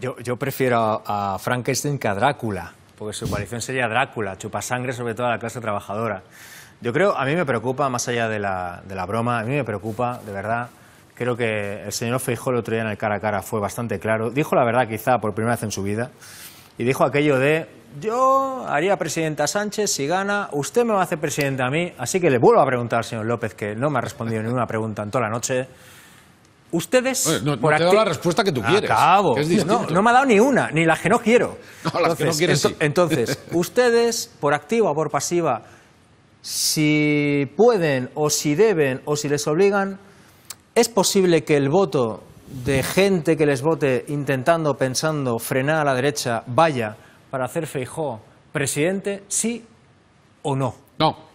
Yo, prefiero a, Frankenstein que a Drácula, porque su aparición sería Drácula, sangre sobre todo la clase trabajadora. Yo creo, a mí me preocupa, más allá de la, de la broma, a mí me preocupa, de verdad, creo que el señor Feijó el otro día en el cara a cara fue bastante claro, dijo la verdad quizá por primera vez en su vida, y dijo aquello de, yo haría presidenta Sánchez si gana, usted me va a hacer presidente a mí, así que le vuelvo a preguntar al señor López, que no me ha respondido ninguna pregunta en toda la noche, Ustedes. no, por dado la respuesta que tú ah, quieres. Acabo. no, me ha dado ni una, ni la que no quiero. No, entonces, que no quieres. Entonces, ustedes, por activa o por pasiva, si pueden o si deben o si les obligan, es posible que el voto de gente que les vote intentando, pensando, frenar a la derecha, vaya para hacer Feijó presidente, sí o no. No.